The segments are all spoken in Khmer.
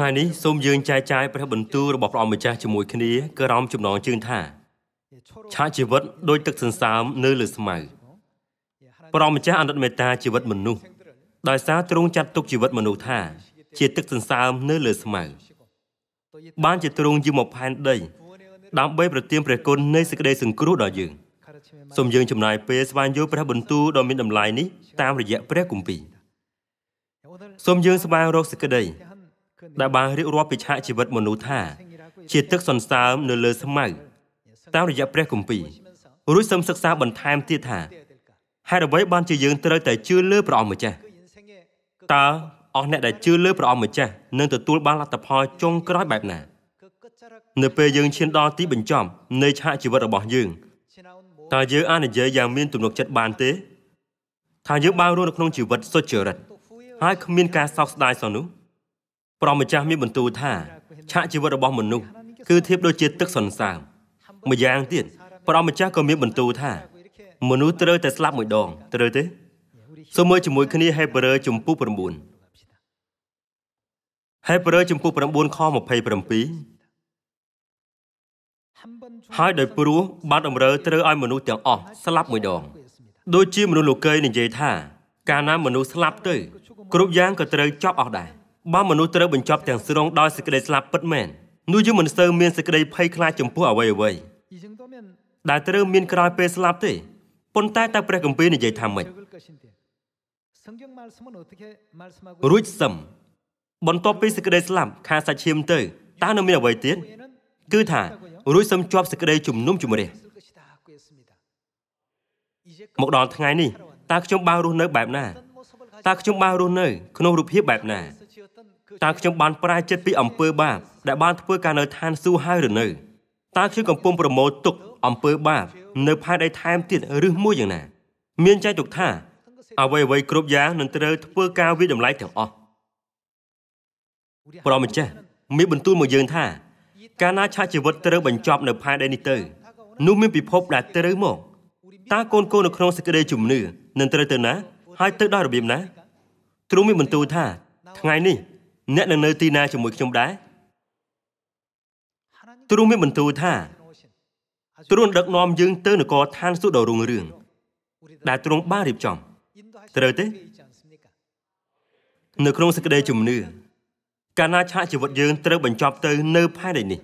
ថ្ងៃនេះសូមយើងចែកចាយព្រះបន្ទូលរបស់ព្រះអង្គម្ចាស់ជាមួយគ្នាក្រោមចំណងជើងថា ឆាកជីវិតដោយទឹកសន្សើមនៅលើស្មៅព្រះអង្គម្ចាស់អនុត្តមេត្តាជីវិតមនុស្សដោយសារទ្រង់ចាត់ទុកជីវិតមនុស្សថា ជាទឹកសន្សើមនៅលើស្មៅបានជាទ្រង់យាងមកផែនដី ដើម្បីប្រទានព្រះគុណនៃសេចក្តីសង្គ្រោះដល់យើងសូមយើងចំណាយពេលស្វែងយល់ព្រះបន្ទូលដ៏មានតម្លៃនេះតាមរយៈព្រះគម្ពីរសូមយើងស្វែងរកសេចក្តីដែលបានរៀបរាប់ពីឆាកជីវិតមនុស្សថា ជាទឹកសន្សើមនៅលើស្មៅតាមរយៈព្រះគម្ពីររួចសូមសិក្សាបន្ថែមទៀតថាហេតុអ្វីបានជាយើងត្រូវតែជឿលើព្រះអង្គម្ចាស់តើអស់អ្នកដែលជឿលើព្រះអង្គម្ចាស់នឹងទទួលបានលទ្ធផលចុងក្រោយបែបណានៅពេលយើងឈានដល់ទីបញ្ចប់នៃឆាកជីវិតរបស់យើងតើយើងអាចនិយាយយ៉ាងមានទំនុកចិត្តបានទេថាយើងបានរស់នៅក្នុងជីវិតសុចរិត ហើយគ្មានការសោកស្ដាយសោះនោះព្រះម្ចាស់មានបន្ទូលថាឆាកជីវិតរបស់មនុស្សគឺធៀបដូចជាទឹកសន្សើមម្យ៉ាងទៀតព្រះម្ចាស់ក៏មានបន្ទូលថា មនុស្សត្រូវតែស្លាប់មួយដងត្រូវទេសូមមើលជាមួយគ្នាហេព្រើរជំពូក9ហេព្រើរជំពូក9ខ27ហើយដោយព្រោះបាត់អំរើត្រូវឲ្យមនុស្សទាំងអស់ស្លាប់មួយដង ដូចជាមនុស្សលោកីនិយាយថាកាលណាមនុស្សស្លាប់ទៅ គ្រប់យ៉ាងក៏ត្រូវចប់អស់ដែរបើមនុស្សត្រូវបញ្ចប់ទាំងស្រុងដោយសេចក្តីស្លាប់ពិតមែននោះយើងមិនសូវមានសេចក្តីភ័យខ្លាចចំពោះអ្វីអ្វីដែលត្រូវមានក្រោយពេលស្លាប់ទេប៉ុន្តែតើព្រះគម្ពីរនិយាយថាម៉េចរួចសឹមបន្ទាប់ពីសេចក្តីស្លាប់ខាសាច់ឈាមទៅតើនៅមានអ្វីទៀតគឺថារួចសឹមជាប់សេចក្តីជំនុំជម្រះមកដល់ថ្ងៃនេះតើខ្ញុំបានរស់នៅបែបណាតើខ្ញុំបានរស់នៅ ក្នុងរូបភាពបែបណាតើខ្ញុំបានប្រែចិត្តពីអំពើបាបដែលបានធ្វើការនៅឋានសួគ៌ហើយឬនៅតើខ្ញុំកំពុងប្រមូលទុកអំពើបាបនៅផែនដីថែមទៀតឬមួយយ៉ាងណា មានចែកទុកថាអ្វីអ្វីគ្រប់យ៉ាងនឹងត្រូវធ្វើការវិតម្លៃទាំងអស់ព្រះម្ចាស់មានបន្ទូលមកយើងថា កាលណាឆាកជីវិតត្រូវបញ្ចប់នៅផែនដីនេះទៅ នោះមានពិភពដែលត្រូវមកតើកូនកូននៅក្នុងសេចក្តីជំនឿនឹងត្រូវទៅណា ហើយទៅដល់របៀបណាទ្រង់មានបន្ទូលថាថ្ងៃនេះអ្នកនឹងនៅទីណាជាមួយខ្ញុំដែរទ្រង់មានបន្ទូលថា ទ្រង់ដឹកនាំយើងទៅនគរឋានសួគ៌ដ៏រុងរឿង ដែលទ្រង់បានរៀបចំត្រូវទេនៅក្នុងសេចក្តីជំនឿកាលណាឆាកជីវិតយើងត្រូវបញ្ចប់ទៅនៅផែនដីនេះ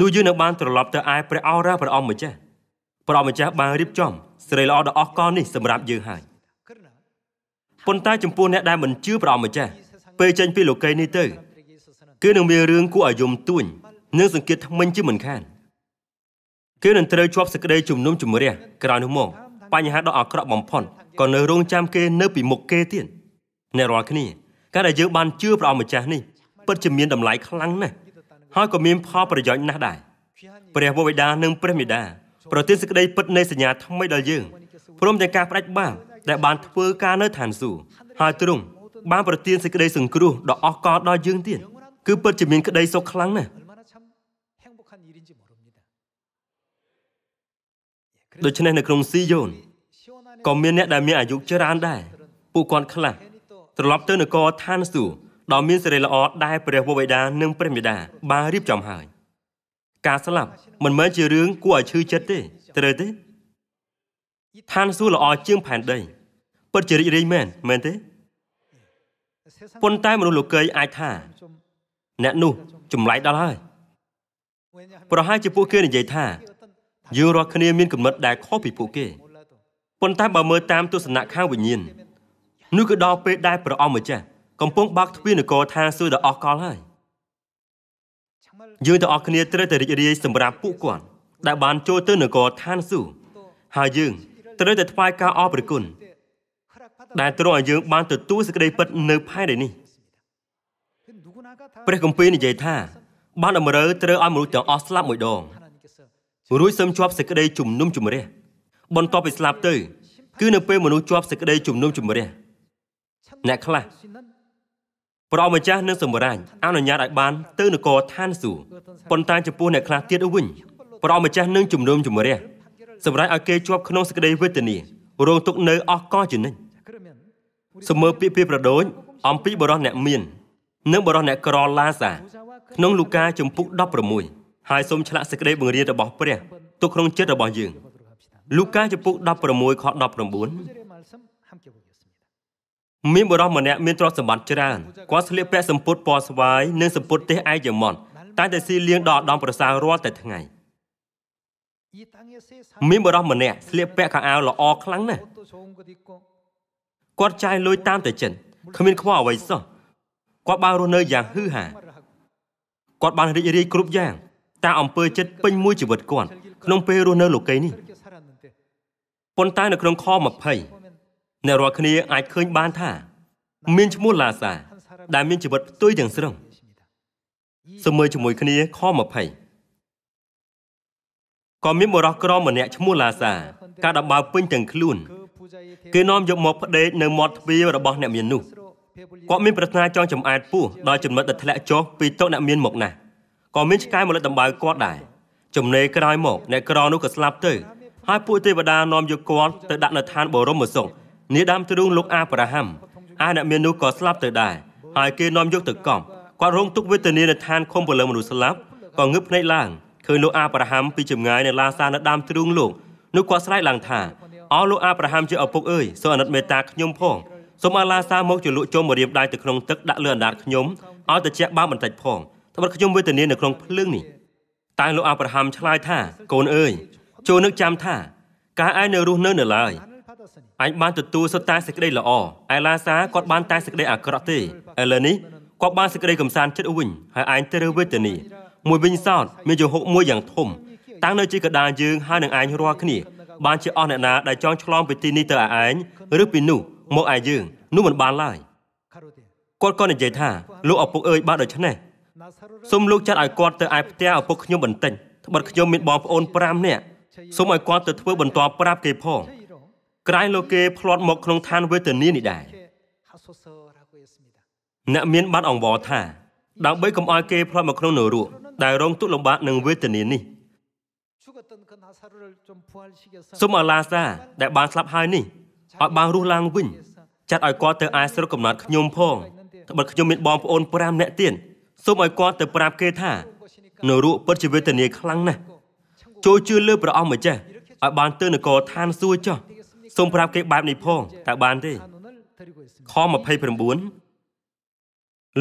នោះយើងនៅបានត្រឡប់ទៅឯព្រះអរាព្រះអង្គម្ចាស់ព្រះអង្គម្ចាស់បានរៀបចំសេរីល្អដ៏អស្ចារ្យនេះសម្រាប់យើងហើយប៉ុន្តែចំពោះអ្នកដែលមិនជឿព្រះអង្គម្ចាស់ពេលចេញពីលោកីនេះទៅ គឺនឹងមានរឿងគួរឲ្យយំទួញនិងសង្កេតថ្មិញជាមិនខានគឺនឹងត្រូវជាប់សក្តីជំនុំជម្រះក្រោយនោះមកបញ្ហាដ៏អាក្រក់បំផុតក៏នៅរងចាំគេ នៅពីមុខគេទៀតអ្នករាល់គ្នាការដែលយើងបានជឿព្រះអង្គម្ចាស់នេះពិតជាមានតម្លៃខ្លាំងណាស់ហើយក៏មានផលប្រយោជន៍ណាស់ដែរព្រះវរបិតានិងព្រះមេដាប្រទានសេចក្តីពិតនៃសញ្ញាថ្មីដល់យើងព្រមទាំងការបដិបត្តិដែលបានធ្វើ ការនៅឋានសួគ៌ហើយទ្រង់បានប្រទានសេចក្តី សង្គ្រោះដ៏អស្ចារ្យដល់យើងទៀតគឺពិតជាមានក្តីសុខខ្លាំងណាស់ដូច្នេះនៅក្នុងស៊ីយ៉ូនក៏មានអ្នកដែលមានអាយុច្រើនដែរពួកគាត់ខ្លះត្រឡប់ទៅនគរឋានសួគ៌ដ៏មានសេរីល្អដែលព្រះវរបិតានិងព្រះមាតាបានរៀបចំហើយ ការស្លាប់មិនមែនជារឿងគួរឲ្យឈឺចិត្តទេ ត្រូវទេឋានសួគ៌ល្អជាងផែនដីពិតជារីករាយមែនមែនទេប៉ុន្តែមនុស្សលោកីអាចថា អ្នកនោះចម្លែកដល់ហើយប្រហែលជាពួកគេនិយាយថាយើងរាល់គ្នាមានគំនិតដែលខុសពីពួកគេប៉ុន្តែបើមើលតាមទស្សនៈខាងវិញ្ញាណនោះគឺដល់ពេលដែលព្រះអង្គម្ចាស់កំពុងបើកទ្វារនគរឋានសួគ៌ដ៏អស់កលហើយយើងទាំងអស់គ្នាត្រូវតែរីករាយសម្រាប់ពួកគាត់ដែលបានចូលទៅនគរឋានសួគ៌ហើយយើង ត្រូវតែថ្វាយការអរព្រគុណដែលទ្រង់ឲ្យយើង បានទទួលសេចក្តីពិតនៅផែនដីនេះព្រះគម្ពីរនិយាយថាបានតម្រូវត្រូវឲ្យមនុស្សទាំងអស់ស្លាប់មួយដងរួចសឹមជាប់សេចក្តីជំនុំជម្រះបន្ទាប់ពីស្លាប់ទៅ គឺនៅពេលមនុស្សជាប់សេចក្តីជំនុំជម្រះអ្នកខ្លះព្រះម្ចាស់នឹងសម្រាញ់អនុញ្ញាតឲ្យបានទៅនគរឋានសួគ៌ប៉ុន្តែចំពោះអ្នកខ្លះទៀតវិញព្រះម្ចាស់នឹងជំនុំជម្រះសម្រាប់ឲ្យគេជាប់ក្នុងសេចក្តីវេទនារងទុកនៅអស់កលជានិច្ចសមើពាក្យពីប្រដូចអំពីបរិសអ្នកមាននិងបរិសអ្នកក្រឡាសាក្នុងលូកាជំពូក16ហើយសូមឆ្លាក់សេចក្តីបង្រៀនរបស់ព្រះទុកក្នុងចិត្តរបស់យើងលូកាជំពូក16ខ19មានបរិសម្នាក់មានទ្រព្យសម្បត្តិច្រើនគាត់ស្លៀកពាក់សម្ពុតពណ៌ស្វាយនិងសម្ពុតទេសឯកយមន់តែតែស៊ីលៀងដល់ឧត្តមប្រសារាល់តែថ្ងៃមានបរិសម្នាក់ស្លៀកពាក់ខោអាវល្អខ្លាំងណាស់គាត់ចាយលុយតាមតែចិនគ្មានខ្វល់អ្វីសោះគាត់បានរស់នៅយ៉ាងហ៊ឺហាគាត់បានរីករាយគ្រប់យ៉ាង តាមអំពើចិត្តពេញមួយជីវិតគាត់ក្នុងពេលរស់នៅលោកីយ៍នេះប៉ុន្តែនៅក្នុងខ20អ្នករាល់គ្នា អាចឃើញបានថា មានឈ្មោះឡាសាដែលមានជីវិតផ្ទុយទាំងស្រុងសូមមើលជាមួយគ្នាខ20ក៏មានបរិះក្រមម្នាក់ឈ្មោះឡាសាការដបើពេញទាំងខ្លួនគេនាំយកមកផ្ដេកនៅមាត់ទ្វាររបស់អ្នកមាននោះគាត់មានប្រាថ្នាចង់ចំអែតពោះដល់ចំណុចដែលធ្លាក់ចុះពីតុអ្នកមានមកណាស់ក៏មានឆ្កែមកលើដំបៅគាត់ដែរចំណេក្រោយមកអ្នកក្រនោះក៏ស្លាប់ទៅហើយពួកទេវតានាំយកគាត់ទៅដាក់នៅឋានបរមសុខនាដើមទ្រូងលោកអាប់រ៉ាហាំអាអ្នកមាននោះក៏ស្លាប់ទៅដែរហើយគេនាំយកទៅកប់គាត់រងទុក្ខវេទនានៅឋានខុំពលឹងមនុស្សស្លាប់ក៏ងើបភ្នែកឡើងឃើញលោកអាប់រ៉ាហាំពីចម្ងាយនៅឡាសានៅដើមទ្រូងលោកនោះគាត់ស្រែកឡើងថាអស់លោកអាប់រ៉ាហាំជាឪពុកអើយសូមអាណិតមេត្តាខ្ញុំផងសូមអាឡាសាមកជាលោកជុំរៀបដៃទៅក្នុងទឹកដាក់លើអណ្ដាតខ្ញុំឲ្យត្រជាក់បានបន្តិចផងត្បិតខ្ញុំវេទនានៅក្នុងភ្លើងនេះតែលោកអាប់រ៉ាហាំឆ្លើយថា កូនអើយចូលនឹកចាំថាការឯងនៅរស់នៅនៅឡើយឯងបានទទួលសុទ្ធតែសេចក្តីល្អឯឡាសាគាត់បាន តែសេចក្តីអាក្រក់ទេឥឡូវនេះគាត់បានសេចក្តីកំសាន្តចិត្តវិញហើយឯងទៅរើវេទនាមួយវិញសោតមានយហុកមួយយ៉ាងធំតាំងនៅជាកដាយើងហើយនឹងឯងរាល់គ្នាបានជាអស់អ្នកណាដែលចង់ឆ្លងពីទីនេះទៅឯឯងឬពីនោះមកឯយើងនោះមិនបានឡើយគាត់ក៏និយាយថា លោកឪពុកអើយបាទដូច្នេះសូមលោកចាត់ឲ្យគាត់ទៅឯផ្ទះឪពុកខ្ញុំបន្តិចត្បិតខ្ញុំមានបងប្អូន5នាក់សូមឲ្យគាត់ទៅធ្វើបន្តប្រាប់គេផង ក្រែងលោកគេផ្លាត់មកក្នុងឋានវេទនានេះដែរអ្នកមានបានអង្វរថាដើម្បីកុំឲ្យគេផ្លាត់មកក្នុងនរកដែលរងទុក្ខលំបាកនឹងវេទនានេះសូមឲ្យឡាសាដែល បានស្លាប់ហើយនេះឲ្យបានរស់ឡើង វិញចាត់ឲ្យគាត់ទៅឯស្រុកកំណត់ខ្ញុំផងត្បិតខ្ញុំមានបងប្អូន5នាក់ទៀតសូមឲ្យគាត់ទៅប្រាប់គេថានរកពិតជាវេទនាខ្លាំងណាស់ចូលជឿលើព្រះអង្គម្ចាស់ឲ្យបាន ទៅនគរឋានសួគ៌ចុះសូមប្រាប់គេបែបនេះផងតើបានទេខ29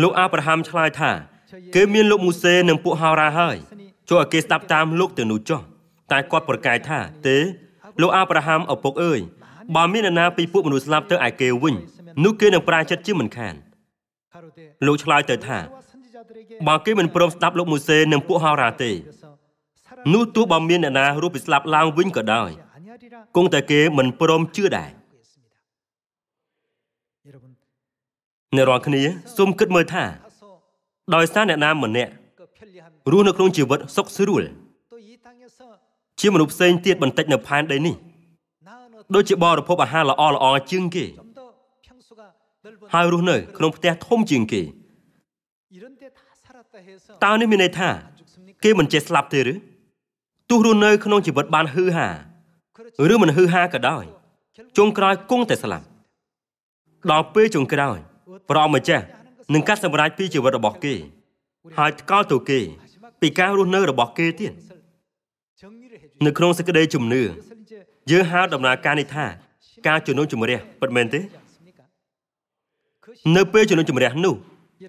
លោកអាប់រ៉ាហាំឆ្លើយថាគេមានលោកមូសេនិងពួកហោរ៉ាហើយចូលឲ្យគេស្ដាប់តាមលោកទៅនោះចុះតែគាត់ប្រកែកថា ទេលោកអាប់រ៉ាហាំឪពុកអើយបើមានអ្នកណាពីពួកមនុស្សស្លាប់ទៅឯគេវិញនោះគេនឹងប្រាចិត្តជាមិនខាន លោកឆ្លើយទៅថាបើគេមិនព្រមស្ដាប់លោកម៉ូសេនិងពួកហោរ៉ាទេនោះទោះបើមានអ្នកណារស់ពីស្លាប់ឡើងវិញក៏ដោយគង់តែគេមិនព្រមជឿដែរអ្នករាល់គ្នាសូមគិតមើលថា ដោយសារអ្នកណាម្នាក់រស់នៅក្នុងជីវិតសុខស្រួលជាមនុស្សផ្សេងទៀតបន្តិចនៅផែនដីនេះដូចជាបរិភោគអាហារល្អល្អជាងគេហើយរស់នៅ ក្នុងផ្ទះធំជាងគេតើនេះមានន័យថាគេមិនចេះស្លាប់ទេឬទោះរស់នៅក្នុងជីវិតបានហឺហាឬមិនហឺហាក៏ដោយចុងក្រោយគង់តែស្លាប់ដល់ពេលចុងក្រោយព្រះម្ចាស់នឹងកាត់សម្រេចពីជីវិតរបស់គេ ហើយថ្កោលទៅគេ ពីការរស់នៅរបស់គេទៀតនៅក្នុងសេចក្តីជំនឿយើងហៅដំណើរការនេះថាការជំនុំជម្រះពិតមែនទេនៅពេលជំនុំជម្រះនោះ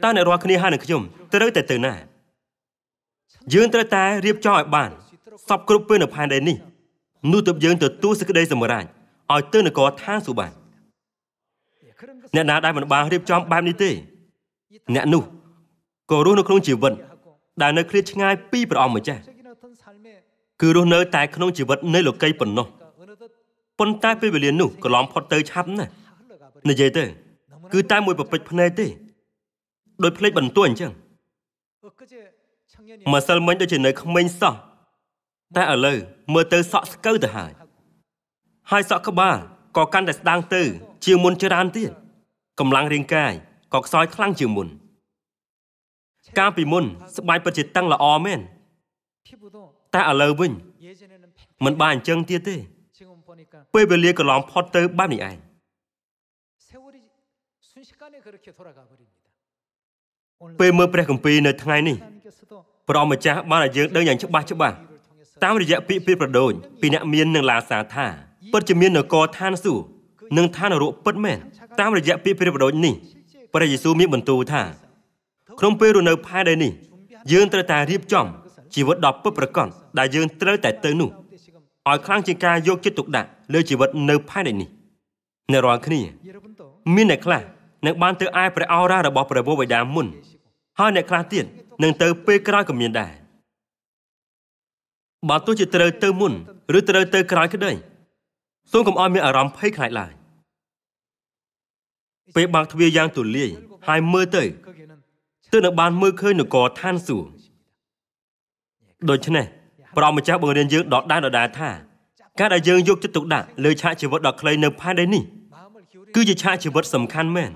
តើអ្នករាល់គ្នាហើយនឹងខ្ញុំត្រូវតែទៅណាយើងត្រូវតែរៀបចំឲ្យបានសពគ្រប់ពេលនៅផែនដីនេះនោះទើបយើងទទួលសេចក្តីសម្រេចឲ្យទៅនគរឋានសួគ៌បានអ្នកណាដែលមិនបានរៀបចំបែបនេះទេអ្នកនោះក៏រស់នៅក្នុងជីវិតដែលនៅឃ្លាតឆ្ងាយពីព្រះអង្គម្ចាស់គឺរស់នៅតែក្នុងជីវិតនៃលោកីប៉ុណ្ណោះប៉ុន្តែពេលវេលានោះក៏ឡំផុតទៅឆាប់ណាស់និយាយទៅគឺតែមួយប្រពេចភ្នែកទេ ដោយភ្លេចបន្ទោះអញ្ចឹងម្សិលមិញដូចជានៅក្មេងសោះតែឥឡូវមើលទៅសក់ស្កូវទៅហើយ ហើយសក់ក្បាលក៏កាន់តែស្ដាង ទៅ ជាងមុនច្រើនទៀតកម្លាំងរាងកាយក៏ខ្សោយខ្លាំងជាងមុន កាលពីមុនស្បែកពិតជាតឹងល្អមែនតែឥឡូវវិញมันបានអញ្ចឹងទៀតទេពេលវេលាកន្លងផុតទៅបែបនេះឯងពេលមើលព្រះគម្ពីរនៅថ្ងៃនេះព្រះម្ចាស់បានឲ្យយើងដឹងយ៉ាងច្បាស់ច្បាស់តាមរយៈពាក្យពីប្រដូនពីអ្នកមាននឹងឡាសាថាពិតជាមាននគរឋានសួគ៌និងឋានរកពិតមែនតាមរយៈពាក្យពីប្រដូននេះព្រះយេស៊ូវមានបន្ទូលថា ក្នុងពេលរស់នៅផែនដីនេះយើងត្រូវតែរៀបចំជីវិតដ៏ពិតប្រាកដដែលយើងត្រូវតែទៅនោះឲ្យខ្លាំងជាងការយកចិត្តទុកដាក់លើជីវិតនៅផែនដីនេះអ្នករាល់គ្នាមានអ្នកខ្លះនឹងបានទៅឯព្រះអរ៉ារបស់ព្រះវរបិតាមុនហើយអ្នកខ្លះទៀតនឹងទៅពេលក្រោយក៏មានដែរបើទោះជាត្រូវទៅមុន ឬត្រូវទៅក្រោយក្តីសូមកុំឲ្យមានអារម្មណ៍ភ័យខ្លាចឡើយពេលបើកទ្វារយ៉ាងទូលាយ ហើយមើលទៅទើបនឹងបានមើលឃើញនគរឋានសួគ៌ដូច្នេះព្រះម្ចាស់បង្រៀនយើងដដែលដដែលថាការដែលយើងយកចិត្តទុកដាក់លើឆាកជីវិតដ៏ខ្លីនៅផែនដីនេះ គឺជាឆាកជីវិតសំខាន់មែន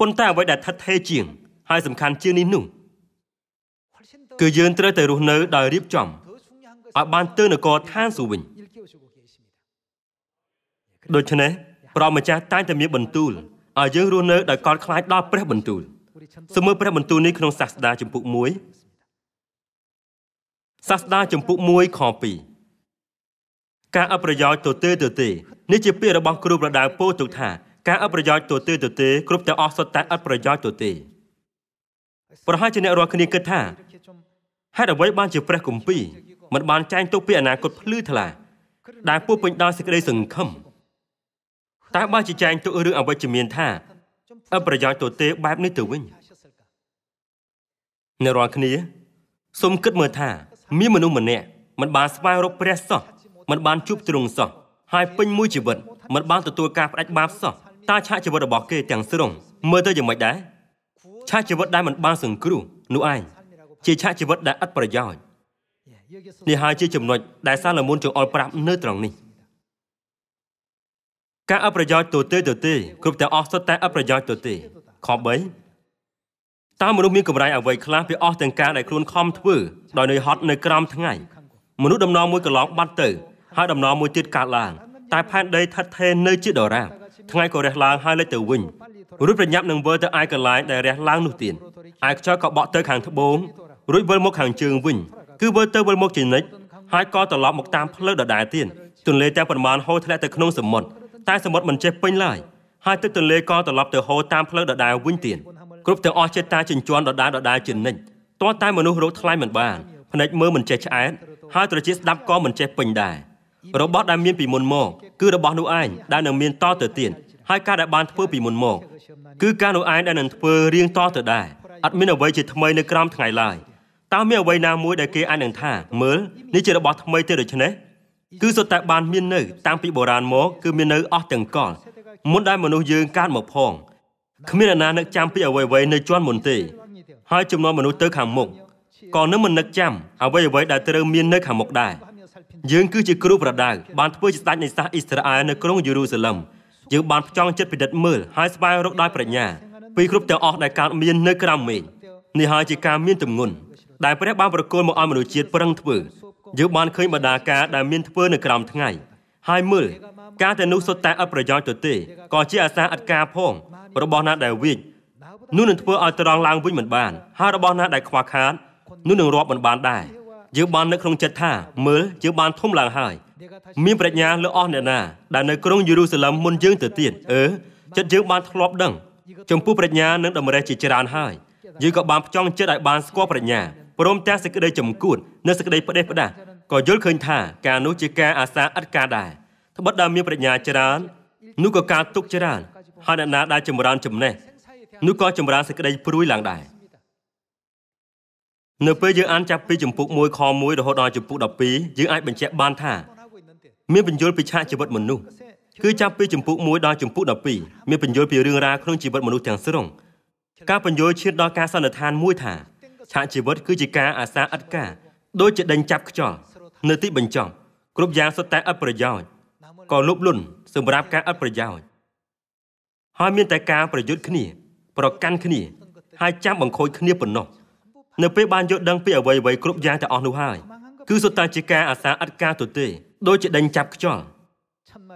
ប៉ុន្តែអ្វីដែលថាថេរជាង ហើយសំខាន់ជាងនេះនោះគឺយើងត្រូវតែរស់នៅ ដោយរៀបចំឲ្យបានទៅនគរឋានសួគ៌វិញដូច្នេះព្រះម្ចាស់តែងតែមានបន្ទូលឲ្យយើងរស់នៅដោយកត់ខ្លាចដល់ព្រះ បន្ទូលសូមមើលព្រះបន្ទូលនេះក្នុងសាស្តាជំពូក1សាស្តាចម្ពុ1ខ2ការអប្រយោជន៍ទទេទទេនេះជាពាក្យរបស់គ្រូប្រដៅពោលទុកថា ការអប្រយោជន៍ទទេទទេ គ្រប់តែអស់សុទ្ធតែអត់ប្រយោជន៍ទទេប្រហែលជាអ្នករាល់គ្នាគិតថាហេតុអ្វីបានជាព្រះគម្ពីរមិនបានចែងទុកពីអនាគតភ្លឺថ្លាដែលពោពេញដោយសេចក្តីសង្ឃឹមតែបើជាចែងទុករឿងអវិជ្ជមានថាអប្រយោជន៍ទទេបែបនេះទៅវិញអ្នករាល់គ្នាសូមគិតមើលថាមានមនុស្សម្នាក់មិនបានស្វែងរកព្រះសោះមិនបានជួបទ្រង់សោះហើយពេញមួយជីវិតមិនបានទទួលការផ្ដាច់បាបសោះតើឆាកជីវិតរបស់គេទាំងស្រុងមើលទៅយ៉ាងម៉េចដែរឆាកជីវិតដែលមិនបានសង្គ្រោះនោះឯងជាឆាកជីវិតដែលឥតប្រយោជន៍នេះហើយជាចំណុចដែលសាឡេមុនចង្អុលប្រាប់នៅត្រង់នេះការអប្រយោជន៍ទូទេទូទេគ្រប់តែអស់សុទ្ធតែអប្រយោជន៍ទូទេខ3តើមនុស្សមានកម្រៃអ្វីខ្លះវាអស់ទាំងការដែលខ្លួនខំធ្វើដោយនៅហត់នៅក្រោមថ្ងៃមនុស្សដំណងមួយកន្លងបាត់ទៅហើយដំណងមួយទៀតកើតឡើងតែផែនដីថិតថេរនៅជាដរាបថ្ងៃក៏រះឡើងហើយលិចទៅវិញរួចប្រញាប់នឹងវិលទៅឯកន្លែងដែលរះឡើងនោះទៀតឯខ្យល់ក៏បក់ទៅខាងត្បូងរួចវិលមកខាងជើងវិញ គឺវិលទៅវិលមកជានិច្ចហើយក៏ត្រឡប់មកតាមផ្លូវដដែលទៀតទន្លេទាំងប្រមាណហូរធ្លាក់ទៅក្នុងសមុទ្រតែសមុទ្រមិនចេះពេញឡើយហើយទឹកទន្លេក៏ត្រឡប់ទៅហូរតាមផ្លូវដដែលវិញទៀតគ្រប់ទាំងអស់ចិត្តតាចិញ្ចន់ដដាលដដាលជានិច្ចតតែមនុស្សរោគថ្លៃមិនបានភ្នែកមើលមិនចេះឆ្អែតហើយត្រចៀកស្ដាប់ក៏មិនចេះពេញដែររបស់ដែលមានពីមុនមកគឺរបស់នោះឯងដែលនឹងមានតទៅទៀតហើយការដែលបានធ្វើពីមុនមកគឺការនោះឯងដែលនឹងធ្វើរៀងតទៅដែរអត់មានអ្វីជាថ្មីនៅក្រោមថ្ងៃឡើយតើមានអ្វីណាមួយដែលគេអាចនឹងថាមើលនេះជារបស់ថ្មីទេដូច្នេះគឺសុទ្ធតែបានមាននៅតាំងពីបុរាណមកគឺមាននៅអស់ទាំងកលមុនដែលមនុស្សយើងកើតមកផងគ្មានអ្នកណានឹកចាំពីអ្វីៗនៅជាន់មុនទេហើយចំនួនមនុស្សទៅខាងមុខក៏នឹងមិននឹកចាំអ្វីអ្វីដែលត្រូវមាននៅខាងមុខដែរយើងគឺជាគ្រូប្រដៅបានធ្វើជាស្ដេចនៃសាសអ៊ីស្រាអែលនៅក្រុងយេរូសាឡឹមយើងបានផ្ចង់ចិត្តពិនិត្យមើលហើយស្វែងរកដោយប្រាជ្ញា ពីគ្រប់ទាំងអស់ដែលកើតមាននៅក្រៅមេឃនេះហើយជាការមានទំនុនដែលព្រះបានប្រគល់មកឲ្យមនុស្សជាតិប្រឹងធ្វើយើងបានឃើញបដាការដែលមានធ្វើនៅក្រោមថ្ងៃហើយមើលការទាំងនោះសុទ្ធតែអត់ប្រយោជន៍ទៅទេក៏ជាអាសាអត់ការផងរបស់ណាដែលវិជ្ជនោះនឹងធ្វើឲ្យត្រង់ឡើងវិញមិនបានហើយរបស់ណាដែលខ្វះខាតនោះនឹងរាប់មិនបានដែរយើងបាននៅក្នុងចិត្តថាមើលយើងបានធំឡើងហើយ មានប្រាជ្ញាលើអស់អ្នកណាដែលនៅក្រុងយេរូសាឡឹមមុនយើងទៅទៀតអឺចិត្តយើងបានធ្លាប់ដឹងចំពោះប្រាជ្ញានិងតម្រេះជាច្រើនហើយយើងក៏បានផ្ចង់ចិត្តឲ្យបានស្គាល់ប្រាជ្ញាព្រមទាំងសេចក្តីចំគួននិងសេចក្តីផ្ដេសផ្ដាសក៏យល់ឃើញថាការនោះជាការអាសាអត់ការដែរត្បិតដែលមានប្រាជ្ញាច្រើននោះក៏ការទុកច្រើនហើយអ្នកណាដែលចម្រើន ចំណេះនោះក៏ចម្រើនសេចក្តីព្រួយឡើងដែរនៅពេលយើងអានចាប់ពីជំពូក1ខ1រហូតដល់ជំពូក12យើងអាចបញ្ជាក់បានថាមានបញ្យលពីឆាកជីវិតមនុស្សគឺចាប់ពីជំពូក1ដល់ជំពូក12មានបញ្យលពីរឿងរ៉ាវក្នុងជីវិតមនុស្សទាំងស្រុងការបញ្យលឈានដល់ការសន្និដ្ឋានមួយថាឆាកជីវិតគឺជាការអាសាឥតការដូចជាដេញចាប់ខ្យល់នៅទីបញ្ចប់គ្រប់យ៉ាងសុទ្ធតែឥតប្រយោជន៍ក៏លោភលន់សម្រាប់ការអត់ប្រយោជន៍ហើយមាន តែការប្រយុទ្ធគ្នា ប្រកាន់គ្នា ហើយចាំបង្ខូចគ្នាប៉ុណ្ណោះនៅពេលបានយល់ដឹងពីអ្វីអ្វីគ្រប់យ៉ាងទាំងអស់នោះហើយគឺសុទ្ធតែជាការអាសាអត់ការទៅទេដោយជាដេញចាប់ខ្យល់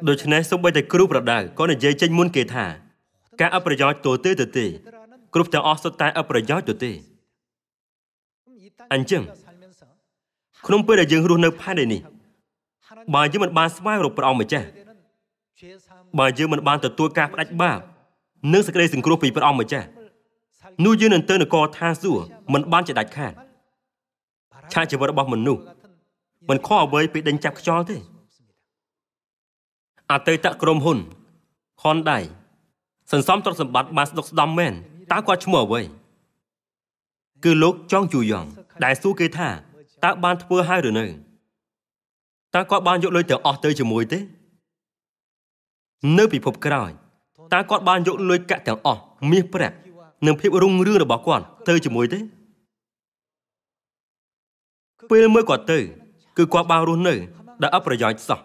ដូច្នេះសូម្បីតែគ្រូប្រដៅក៏និយាយចេញមុនគេថាការអប្រយោជន៍ទៅទេទៅទេ គ្រប់ទាំងអស់សុទ្ធតែអប្រយោជន៍ទៅទេអញ្ចឹងក្នុងពេលដែលយើងរស់នៅផែនដីនេះបើយើងមិនបានស្វែងរកព្រះអង្គម្ចាស់បើយើងមិនបានទទួលការផ្ដាច់បាបនិងសេចក្តីសង្គ្រោះពីព្រះអង្គម្ចាស់នោះយើងនឹងទៅនគរឋានសួគ៌មិនបានជាដាច់ខាតឆាកជីវិតរបស់មនុស្សមិនខុសអ្វីពីដេញចាប់ខ្យល់ទេអតីតក្រុមហ៊ុន Honda សន្សំទ្រព្យសម្បត្តិបានស្ដុកស្ដំមែនតើគាត់ឈ្មោះអ្វីគឺលោកចង់ជូយ៉ងដែលសួរគេថាតើបានធ្វើហើយឬនៅតើគាត់បានយកលុយទាំងអស់ទៅជាមួយទេនៅពិភពក្រោយតើគាត់បានយកលុយកាក់ទាំងអស់មាសប្រាក់និងភាពរុងរឿងរបស់គាត់ទៅជាមួយទេពេលមើលគាត់ទៅ គឺគាត់បានរស់នៅដែលអប្រយោជន៍សោះ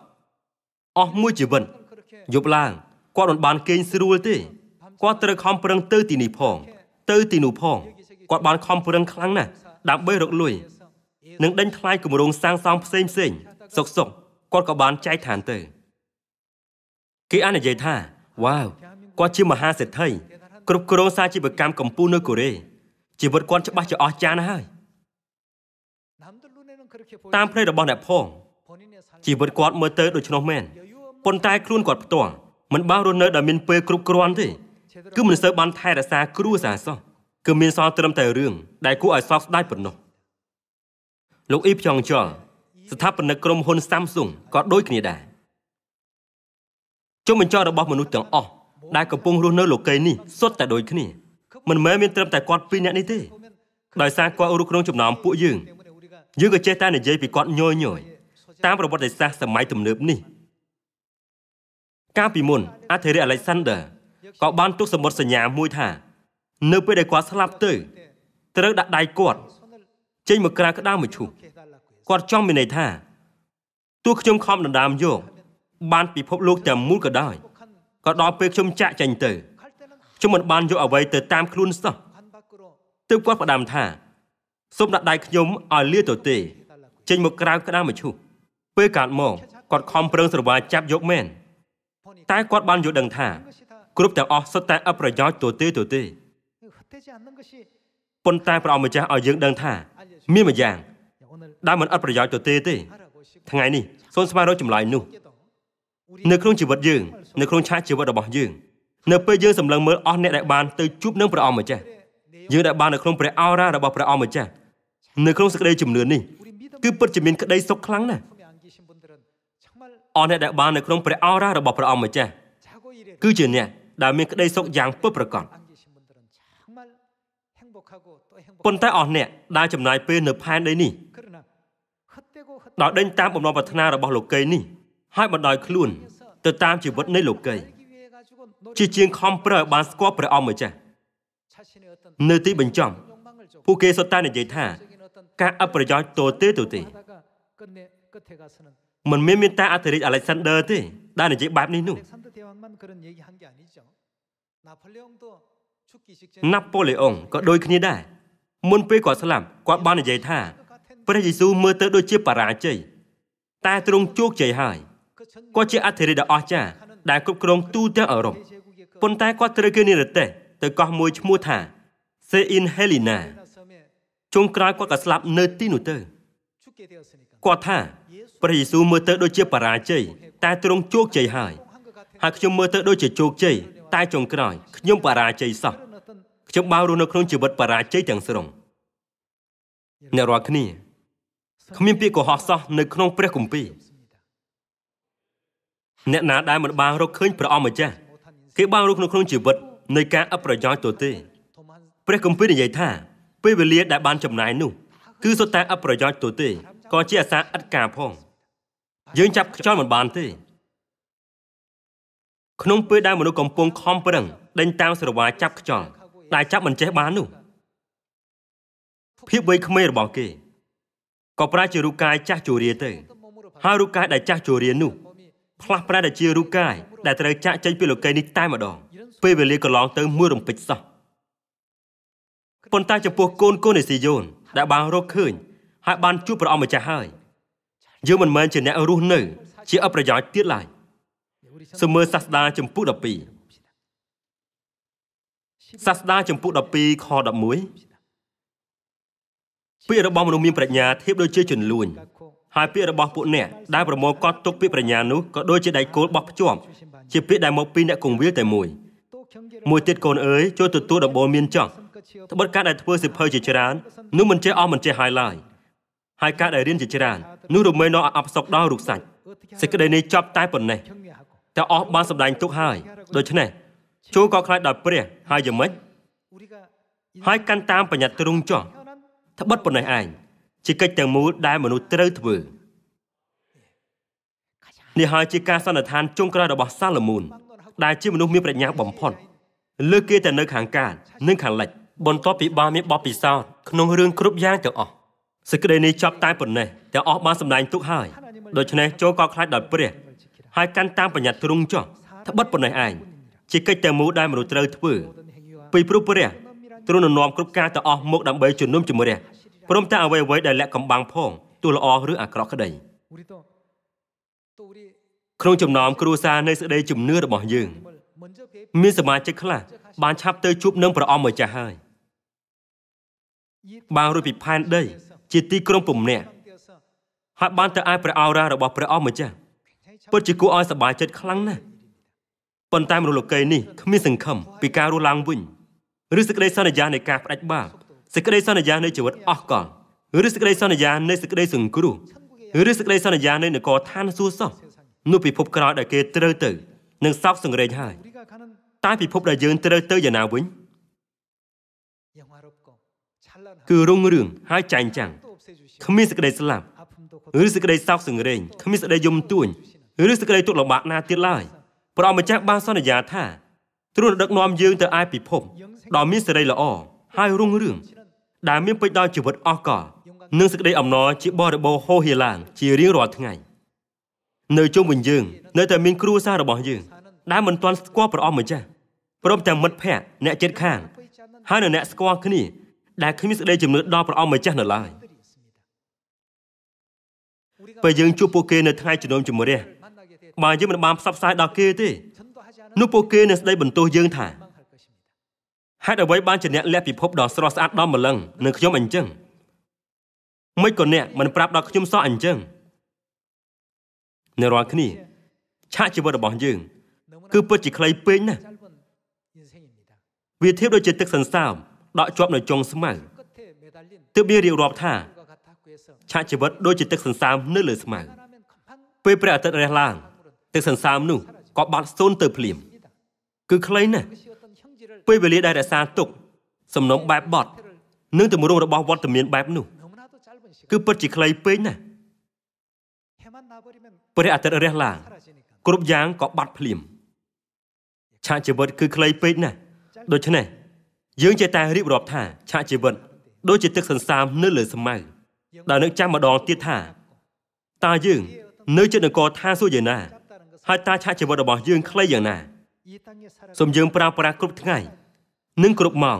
អស់មួយជីវិតយប់ឡើងគាត់មិនបានគេងស្រួលទេគាត់ត្រូវខំប្រឹងទៅ ទីនេះផង ទៅទីនោះផងគាត់បាន ខំប្រឹងខ្លាំងណាស់ដើម្បីរកលុយនិងដេញថ្លៃគម្រោងសាងសង់ផ្សេងផ្សេងសុកសុកគាត់ក៏បានចែកឋានទៅគេអាចនិយាយថាវ៉ាវគាត់ជាមហាសេដ្ឋីគ្រប់គ្រងសាជីវកម្មកម្ពុជានៅកូរ៉េជីវិតគាត់ច្បាស់ជាអស្ចារ្យណាស់ហើយតាមភ្នែករបស់អ្នកផងជីវិតគាត់មើលទៅដូច្នោះមែនប៉ុន្តែខ្លួនគាត់ផ្ទាល់មិនបានរស់នៅដោយមានពេលគ្រប់គ្រាន់ទេគឺមិនសូវបានថែរក្សា គ្រួសារសោះគឺមានសល់ត្រឹមតែរឿងដែលគួរឲ្យសោកស្ដាយប៉ុណ្ណោះលោកអ៊ីផ្ចង់ចល់ស្ថាបនិកក្រុមហ៊ុន Samsung ក៏ដូចគ្នាដែរជុំបញ្ចប់របស់មនុស្សទាំងអស់ដែលកំពុងរស់នៅលោកីយ៍នេះសុទ្ធតែដូចគ្នាមិនមែនមានត្រឹមតែគាត់ពីរនាក់នេះទេដោយសារគាត់រស់ក្នុងចំណោមពួកយើងយើងក៏ចេះតែនិយាយពីគាត់ញយញយតាមប្រវត្តិសាស្ត្រសម័យទំនើបនេះកាលពីមុនអធិរាជ Alexander ក៏បានទុកសមុទ្រសញ្ញាមួយថា នៅពេលដែលគាត់ស្លាប់ទៅត្រូវដាក់ដៃគាត់ចេញមកក្រៅក្តាមមឈូសគាត់ចង់មានន័យថាទោះខ្ញុំខំដណ្ដើមយក បានពិភពលោកតែមូលក៏ដោយក៏ដល់ពេលខ្ញុំចាក់ចេញទៅខ្ញុំមិនបានយកអ្វីទៅតាមខ្លួនសោះទើបគាត់ផ្ដាំថាសូមដាក់ដៃខ្ញុំឲ្យលាទៅទេចេញមកក្រៅក្តាមមឈូសពេលកាត់មកគាត់ខំប្រឹងស្រវាចាប់យកមែនតែគាត់បានយល់ដឹងថាគ្រប់ទាំងអស់សុទ្ធតែអប្រយោជន៍ទៅទេទៅទេប៉ុន្តែព្រះអង្គម្ចាស់ឲ្យយើងដឹងថា មានម្យ៉ាងដែលមិនអត់ប្រយោជន៍ទៅទេទេ ថ្ងៃនេះសូមស្វែងរកចម្លើយនោះ នៅក្នុងជីវិតយើងនៅក្នុងឆាកជីវិតរបស់យើងនៅពេលយើងសម្លឹងមើលអស់អ្នកដែលបានទៅជួបនឹងព្រះអង្គម្ចាស់យើងដែលបាននៅក្នុងព្រះអរ៉ារបស់ព្រះអង្គម្ចាស់នៅក្នុងសេចក្តីជំនឿនេះគឺពិតជាមានក្តី សុខខ្លាំងណាស់អស់អ្នកដែលបាននៅក្នុងព្រះអរ៉ារបស់ព្រះអង្គម្ចាស់គឺជាអ្នកដែលមានក្តី សុខយ៉ាងពិតប្រាកដប៉ុន្តែអស់អ្នកដែលចំណាយពេលនៅផែនដីនេះដោយដេញតាមបំណងប្រាថ្នារបស់លោកីនេះហើយបណ្ដោយខ្លួនទៅតាមជីវិតនៃលោកីជាជាងខំប្រឹងឲ្យបានស្គាល់ព្រះអង្គម្ចាស់នៅទីបញ្ចប់ពួកគេសុទ្ធតែនិយាយថា ការអប្រយោជន៍ទទេទទេមិនមានមានតែអធិរាជអាឡិចសាន់ដឺទេ ដែលនិយាយបែបនេះនោះណាប៉ូលេអុងក៏ដូចគ្នាដែរមុនពេលគាត់ស្លាប់គាត់បាននិយាយថាព្រះយេស៊ូវមើលទៅដូចជាបរាជ័យតែទ្រង់ជោគជ័យហើយគាត់ជាអធិរាជដ៏អស្ចារ្យដែលគ្រប់គ្រងទូទាំងអឺរ៉ុបប៉ុន្តែគាត់ត្រូវគេនិរទេសទៅកោះមួយឈ្មោះថា Sein Helena ជុងក្រោយគាត់ក៏ស្លាប់នៅទីនោះទៅគាត់ថាព្រះយេស៊ូវមើលទៅដូចជាបរាជ័យតែទ្រង់ជោគជ័យហើយហើយខ្ញុំមើលទៅដូចជាជោគជ័យតែចុងក្រោយខ្ញុំបរាជ័យសោះខ្ញុំបានរស់នៅក្នុងជីវិតបរាជ័យទាំងស្រុងអ្នករាល់គ្នាគ្មានពាក្យកុហកសោះនៅក្នុងព្រះគម្ពីរអ្នកណាដែលមិនបានរកឃើញព្រះអង្គម្ចាស់គេបានរកនៅក្នុងជីវិតនៃការអប្រយោជន៍ទៅទេព្រះគម្ពីរនិយាយថាពេលវេលាដែលបានចំណាយនោះគឺសុទ្ធតែអប្រយោជន៍ទៅទេក៏ជាអាសាអត់ការផង យើងចាប់ខ្យល់មិនបានទេក្នុងពេលដែលមនុស្សកំពុងខំប្រឹងដេញតាមស្រវាចាប់ខ្យល់ដែលចាប់មិនចេះបាននោះភាពវ័យក្មេងរបស់គេក៏ប្រែជារូបកាយចាស់ជរាទៅហើយរូបកាយដែលចាស់ជរានោះផ្លាស់ប្រែទៅជារូបកាយដែលត្រូវចាក់ចេញពីលោកីយ៍នេះតែម្ដង ពេលវេលាកន្លងទៅមួយរំពេចសោះប៉ុន្តែចំពោះកូនកូននៃស៊ីយ៉ូន ដែល បានរក ឃើញ ហើយបានជួបព្រះអង្គម្ចាស់ហើយយើងមិនមែនជាអ្នករស់នៅ ជាអប្រយោជន៍ទៀតឡើយសូមមើលសាស្តាចំពុ12សាស្តាចំពុ12ខ11ពាក្យរបស់មនុស្សមានប្រាជ្ញាធៀបដូចជាចំនួនហើយពាក្យរបស់ពួកអ្នកដែលប្រមូលកត់ទុកពាក្យប្រាជ្ញានោះក៏ដូចជាដៃគោលបោះភ្ជាប់ជាពាក្យដែលមកពីអ្នកគង្វាលតែមួយមួយទៀតកូនអើយចូលទទួលដំបូលមានចង់ត្បិតការដែលធ្វើសិភៅជាច្រើននោះមិនចេះអស់មិនចេះហើយឡើយហើយការដែលរៀនជាច្រើននោះរមែងនៅអបសុកដល់រូបសាច់សេចក្តីនេះចប់តែប៉ុណ្ណេះតែអស់បានសម្ដែងទុកហើយដូច្នេះចូលក៏ខ្លាចដល់ព្រះហើយយ៉ាងម៉េចហើយកាន់តាមបញ្ញត្តិទ្រង់ចង់ថាបិទប៉ុណ្ណេះឯងជាកិច្ចទាំងមូលដែលមនុស្សត្រូវធ្វើនេះហើយជាការសន្និដ្ឋានចុងក្រោយរបស់សាឡូមូន ដែលជាមនុស្សមានប្រាជ្ញា បំផុតលើគេតែនៅខាងកើតនិងខាងលិចបន្ទាប់ពីបានមានបបពិសោធន៍ក្នុងរឿងគ្រប់យ៉ាងទាំងអស់សេចក្តីនេះចប់តែប៉ុណ្ណេះទាំងអស់បានសម្ដែងទុកហើយដូច្នេះចូលក៏ខ្លាចដោយព្រះហើយកាន់តាមបញ្ញត្តិទ្រង់ចោះត្បិតប៉ុណ្ណេះឯងជាកិច្ចតែមូលដែលមនុស្សត្រូវធ្វើពីព្រោះព្រះទ្រង់នឹងនាំគ្រប់ការទៅអស់មុខដើម្បីជំនុំជម្រះព្រមទាំងអ្វីៗដែលលាក់កំបាំងផងទោះល្អឬអាក្រក់ក្តីក្នុងចំណោមគ្រួសារនៃសេចក្តីជំនឿរបស់យើង មានសមាជិកខ្លះបានឆាប់ទៅជួបនឹងព្រះអង្គម្ចាស់ហើយបានរួចពីផែនដី ជាទីក្រុងពំនាក់ហើយបានទៅឯព្រះអោរ៉ារបស់ព្រះអង្គម្ចាស់ពិតជាគួរឲ្យសប្បាយចិត្តខ្លាំងណាស់ប៉ុន្តែមនុស្សលោកីនេះគ្មានសង្ឃឹមពីការរស់ឡើងវិញ។ឬសេចក្តីសន្យានៃការបដិបាសេចក្តីសន្យានៃជីវិតអស់កលឬសេចក្តីសន្យានៃសេចក្តីសង្គ្រោះឬសេចក្តីសន្យានៃនគរឋានសួគ៌សោះនោះពិភពក្រោយដែលគេត្រូវទៅនឹងសោកសង្រេងហើយតែពិភពដែលយើងត្រូវទៅយ៉ាងណាវិញគឺរុងរឿងហើយចែងចាំងគ្មានសេចក្តីស្លាប់ឬសេចក្តីសោកសង្រេងគ្មានសេចក្តីយំទួញឬសេចក្តីទុក្ខលំបាកណាទៀតឡើយព្រះអម្ចាស់បានសន្យាថាទ្រង់ដឹកនាំយើងទៅឯពិភពដ៏មានសេរីល្អហើយរុងរឿងដែលមានពេជ្រដល់ជីវិតអស់កលនិងសេចក្តីអំណរជាបរិបូរហូរហៀឡើងជារៀងរាល់ថ្ងៃនៅជុំវិញយើង នៅតែមានគ្រួសាររបស់យើង ដែលមិនទាន់ស្គាល់ព្រះអង្គម្ចាស់ព្រមទាំងមិត្តភ័ក្តិអ្នកជិតខាងហើយនៅអ្នកស្គាល់គ្នាដែលគ្មានសេចក្តីជំនឿដល់ព្រះអង្គម្ចាស់នៅឡើយពេលយើងជួបពួកគេនៅថ្ងៃជំនុំជម្រះបើយើងមិនបានផ្សព្វផ្សាយដល់គេទេនោះពួកគេនឹងស្ដីបន្ទោសយើងថាហេតុអ្វីបានជាអ្នកលះពិភពដ៏ស្រស់ស្អាតដល់ម្លឹងនឹងខ្ញុំអញ្ចឹងមិនក៏អ្នកមិនប្រាប់ដល់ខ្ញុំសោះអញ្ចឹងនៅរាល់គ្នាឆាកជីវិតរបស់យើង គឺពិតជាខ្លីពេកណាស់វាធៀបដូចជាទឹកសន្សើមដក់ជាប់នៅចុងស្មៅទើបវារៀបរាប់ថាឆាកជីវិតដូចជាទឹកសន្សើមនៅលើស្មៅពេលព្រះអាទិត្យរះឡើងទឹកសន្សើមនោះក៏បាត់សូន្យទៅ ភ្លាមគឺខ្លីណាស់ពេលវេលាដែលរក្សាទុកសំណុំបែបបត់និងទម្រង់របស់វត្តមានបែបនោះ គឺពិតជាខ្លីពេកណាស់ព្រះអាទិត្យរះឡើងគ្រប់យ៉ាងក៏បាត់ភ្លាមឆាកជីវិត គឺខ្លីពេកណាស់ដូច្នេះយើងចេះតែរៀបរាប់ថាឆាកជីវិត ដូចជាទឹកសន្សើមនៅលើស្មៅដែលនឹងចាំម្ដងទៀតថាតើយើង នៅ ចិត្តនគរថាសួរយ៉ាងណាហើយតើឆាកជីវិតរបស់យើងខ្លីយ៉ាងណាសូមយើងប្រើប្រាស់គ្រប់ថ្ងៃនិង គ្រប់ម៉ោង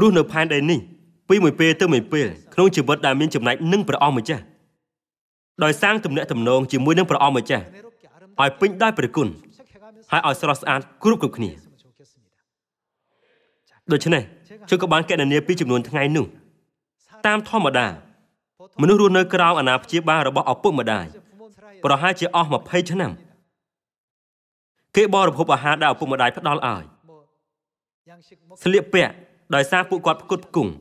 រស់នៅផែនដីនេះពីមួយពេលទៅមួយពេលក្នុងជីវិតដែលមានចំណែកនឹងព្រះអង្គម្ចាស់ដោយសាងទំនាក់ទំនងជាមួយនឹងព្រះអង្គម្ចាស់ឲ្យពេញដោយព្រះគុណហើយឲ្យស្រស់ស្អាតគ្រប់គ្រប់គ្នាដូច្នេះជួយក៏បានកណនាពីចំនួនថ្ងៃនោះ តាមធម្មតាមនុស្សរស់នៅក្រោមអាណាព្យាបាលរបស់ឪពុកម្ដាយប្រហែលជាអស់20ឆ្នាំគេបរិភោគអាហារដែលឪពុកម្ដាយផ្ដល់ឲ្យស្លៀកពាក់ដោយសារពួកគាត់ផ្គត់ផ្គង់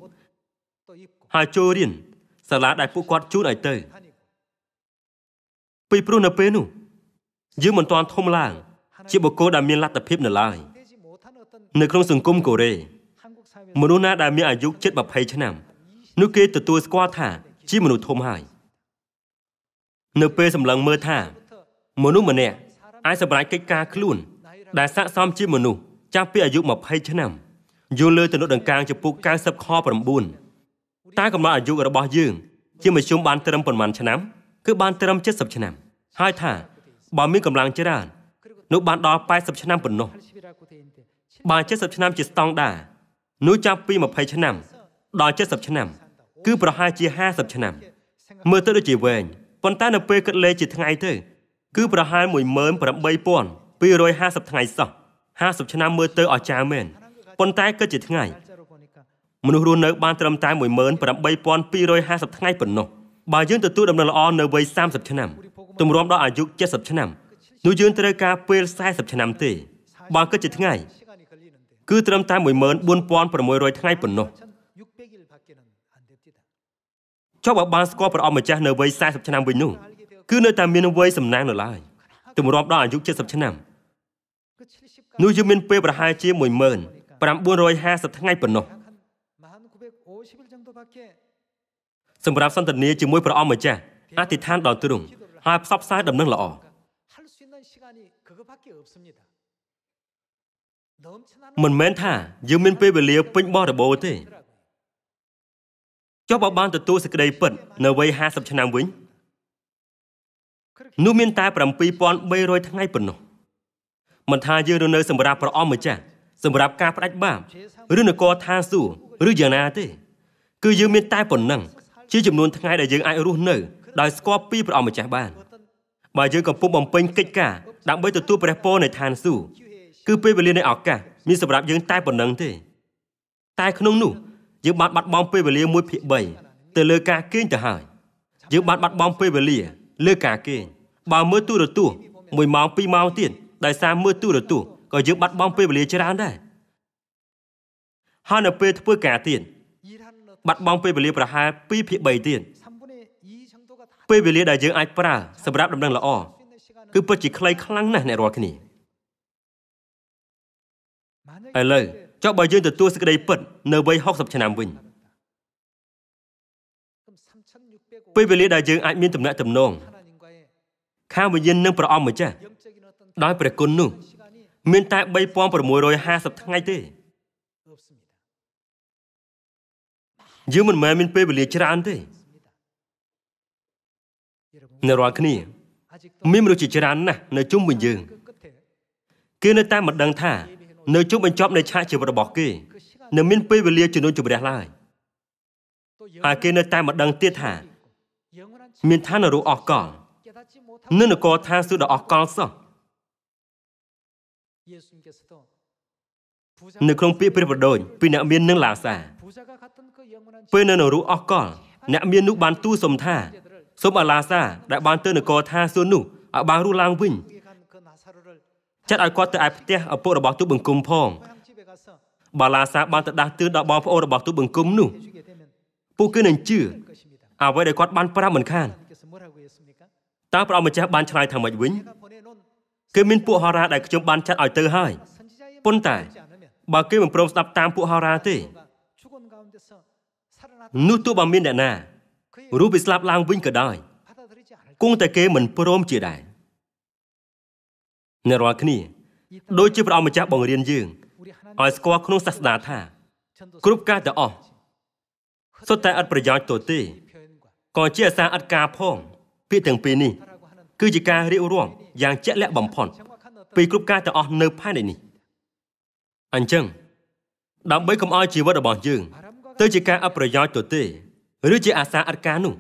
ហើយចូលរៀនសាលាដែលពួកគាត់ជូនឲ្យទៅពីព្រោះនៅពេលនោះយើងមិនទាន់ធំឡើង ជាបុគ្គលដែលមានលទ្ធភាពនៅឡើយនៅ ក្នុងសង្គមកូរ៉េមនុស្សណាដែលមានអាយុជិត20ឆ្នាំនោះគេទទួលស្គាល់ថាជាមនុស្សធំហើយនៅពេលសម្លឹងមើលថាមនុស្សម្នាក់អាចសម្រេចកិច្ចការខ្លួន ដែលស័ក្តិសមជាមនុស្សចាប់ពីអាយុ20ឆ្នាំ យល់លើទំនុកដង្កើងចំពោះ90ខ9តែកំណត់អាយុរបស់យើងជាមធ្យមបានត្រឹមប៉ុន្មានឆ្នាំគឺបានត្រឹម70ឆ្នាំហើយថាបើមានកម្លាំងច្រើន នោះបានដល់80ឆ្នាំប៉ុណ្ណោះបើ70ឆ្នាំជាស្តង់ដានោះចាប់ពី20ឆ្នាំ ដល់70ឆ្នាំគឺប្រហែលជា50ឆ្នាំមើលទៅដូចជាវែងប៉ុន្តែនៅពេលគិតលេខជា ថ្ងៃទៅគឺប្រហែល18250ថ្ងៃសោះ50ឆ្នាំមើលទៅអស្ចារ្យមែនប៉ុន្តែគិតជាថ្ងៃមនុស្សរស់នៅបានត្រឹមតែ18250ថ្ងៃប៉ុណ្ណោះបើយើងទទួលដំណើរល្អនៅវ័យ30ឆ្នាំទម្រាំដល់អាយុ70ឆ្នាំនោះយើងត្រូវការពេល40ឆ្នាំទេបើគិតជាថ្ងៃគឺត្រឹមតែ14600ថ្ងៃប៉ុណ្ណោះចុះបើបានស្គាល់ព្រះអង្គម្ចាស់នៅវ័យ40ឆ្នាំវិញនោះគឺនៅតែមានវ័យសំណាងនៅឡើយទម្រាំដល់អាយុ70ឆ្នាំនោះយើងមាន ពេលប្រហែលជា14950ថ្ងៃប៉ុណ្ណោះសម្រាប់សន្តានាជាមួយព្រះអង្គម្ចាស់អធិដ្ឋានដល់ទ្រង់ហើយផ្សព្វផ្សាយដំណឹងល្អមិនមែនថាយើងមានពេលវេលាពេញបោះរបោទេចុះបើបានទទួលសេចក្តីពិតនៅវ័យ50ឆ្នាំវិញនោះមានតែ7300ថ្ងៃប៉ុណ្ណោះមិនថាយើងរស់នៅ សម្រាប់ព្រះអង្គម្ចាស់សម្រាប់ការផ្ដាច់បាបឬនគរឋានសួគ៌ឬយ៉ាងណាទេ គឺយើងមានតែប៉ុណ្ណឹងជាចំនួនថ្ងៃដែលយើងអាចរស់នៅដោយស្គាល់ពីព្រះអង្គម្ចាស់បានបើយើងកំពុងបំពេញកិច្ចការដើម្បីទទួលព្រះពរនៅឋានសួគ៌គឺពេលវេលានៃឱកាសមានសម្រាប់យើង តែប៉ុណ្ណឹងទេតែក្នុង នោះយើងបានបាត់បង់ពេលវេលា1ភាគ3ទៅលើ ការគេងទៅហើយយើងបានបាត់បង់ពេលវេលាលើការគេងបើមើលទូរទស្សន៍1ម៉ោង2ម៉ោងទៀតដោយសារមើលទូរទស្សន៍ក៏យើងបាត់បង់ពេលវេលាច្រើនដែរហើយនៅពេលធ្វើការទៀតបាត់បង់ពេលវេលាប្រហែល2ភាគ3ទៀតពេលវេលាដែលយើងអាចប្រើសម្រាប់ដំណឹងល្អគឺពិតជា ខ្លីខ្លាំងណាស់អ្នករាល់គ្នាឥឡូវចុះបើយើងទទួលសេចក្តីពិតនៅវ័យ60ឆ្នាំវិញពេលវេលាដែលយើងអាចមានទំនាក់ទំនងខាងវិញ្ញាណនឹងព្រះអង្គម្ចាស់ដោយព្រះគុណនោះ មានតែ3650ថ្ងៃទេយើងមិនមែន មានពេលវេលាច្រើនទេនៅរាល់គ្នាមានមនុស្សជាច្រើនណាស់នៅជុំវិញយើងគេនៅតែមិនដឹងថា នៅជុំបញ្ចប់នៃឆាកជីវិតរបស់គេ នៅមានពេលវេលាជំនុំជម្រះឡើយហើយគេនៅតែមិនដឹងទៀតថាមានឋានរੂអកលនៅនគរឋានសួគ៌ដ៏អកលសោះនៅក្នុងពាក្យព្រះបដូនពីអ្នកមាននឹងឡាសាពេលនៅនរੂអកលអ្នកមាននោះបានទូសុំថាសូមអាឡាសា ដែលបានទៅនគរថាសួននោះឲ្យបានរស់ឡើងវិញចាត់ឲ្យគាត់ទៅឯផ្ទះឪពុករបស់ទូបង្គំផងបាឡាសាបានទៅដាស់ទឿនដល់បងប្អូនរបស់ទូបង្គំនោះ ពួកគេនឹងជឿអ្វីដែលគាត់បានប្រាប់មិនខានតើព្រះអង្គម្ចាស់បានឆ្លើយថាម៉េចវិញគឺមានពួកហោរាដែលខ្ញុំបានចាត់ឲ្យទៅហើយប៉ុន្តែបើគេមិនព្រមស្ដាប់តាមពួកហោរាទេនោះទោះបើមានអ្នកណារូបវាស្លាប់ឡើងវិញក៏ដោយគង់តែគេមិនព្រមជាដែរអ្នករាល់គ្នាដូចជាព្រះអង្គម្ចាស់បង្រៀនយើងឲ្យស្គាល់ក្នុងសាសនាថា គ្រប់ការទាំងអស់សុទ្ធតែអត់ប្រយោជន៍ទៅទេក៏ជាអាសាអត់ការផង ពាក្យទាំងពីរនេះគឺជាការរៀបរាប់យ៉ាងជាក់លាក់បំផុតពីគ្រប់ការទាំងអស់នៅផែនដីនេះអញ្ចឹងដើម្បីកុំឲ្យជីវិតរបស់យើង ទៅជាការអប្រយោជន៍ទៅទេឬជាអាសាអត់ការនោះ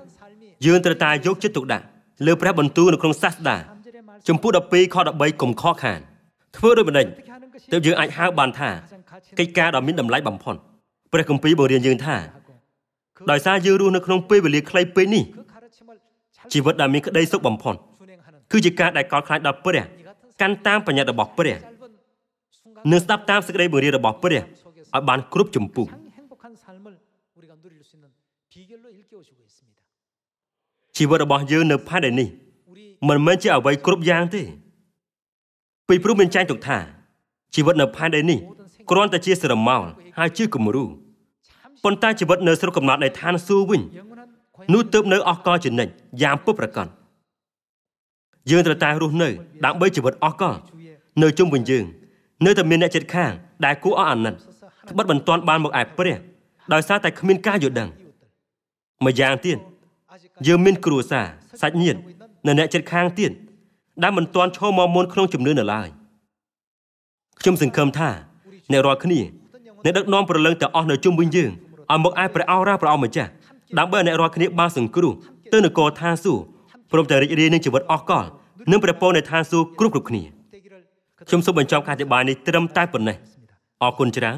យើងត្រូវតែយកចិត្តទុកដាក់លើព្រះបន្ទូលនៅក្នុងសាស្តាចំពោះ12ខ13កុំខកខាន ធ្វើដូចម្តេចទើបយើងអាចហៅបានថាកិច្ចការដ៏មានតម្លៃបំផុតព្រះគម្ពីរបង្រៀនយើងថាដោយសារយើងរស់នៅក្នុងពេលវេលាខ្លីពេកនេះជីវិតដែលមានក្តីសុខបំផុតគឺជាការដែលកោតខ្លាចដល់ព្រះកាន់តាមបញ្ញត្តិរបស់ ព្រះនិងស្ដាប់តាមសេចក្តីបង្រៀនរបស់ព្រះឲ្យបានគ្រប់ជំពូកជីវិតរបស់យើងនៅផែនដីនេះ មិនមែនជាអ្វីគ្រប់យ៉ាងទេពីព្រោះមានចែងទុកថាជីវិតនៅផែនដីនេះគ្រាន់តែជាស្រមោលហើយជាគំរូប៉ុន្តែជីវិតនៅស្រុកកំណត់នៃឋានសួគ៌វិញនោះទើបនៅអស់កលជានិច្ចយ៉ាងពិតប្រាកដយើងត្រូវតែរស់នៅដើម្បីជីវិតអស់កលនៅជុំវិញយើងនៅតែមានអ្នកចិត្តខាងដែលគួរអស់អាណិតត្បិតមិនទាន់បានមកឯព្រះដោយសារតែគ្មានការយល់ដឹងម្យ៉ាងទៀតយើងមានគ្រួសារសាច់ញាតិនៅអ្នកចិត្តខាងទៀតដែលមិនទាន់ឈរមកមុនក្នុងជំនឿនៅឡើយខ្ញុំសង្ឃឹមថាអ្នករាល់គ្នាអ្នកដឹកនាំប្រលឹងទាំងអស់នៅជុំវិញយើងឲ្យមកឯព្រះអរ៉ាព្រះអង្គម្ចាស់ដើម្បីឲ្យអ្នករាល់គ្នាបានសង្គ្រោះទៅនគរឋានសួគ៌ព្រមទាំងរីករាយនឹងជីវិតអស់កលនិងព្រះពរនៃឋានសួគ៌គ្រប់គ្រប់គ្នាខ្ញុំសូមបញ្ចប់ការអធិប្បាយនេះត្រឹមតែប៉ុណ្ណេះអរគុណច្រើន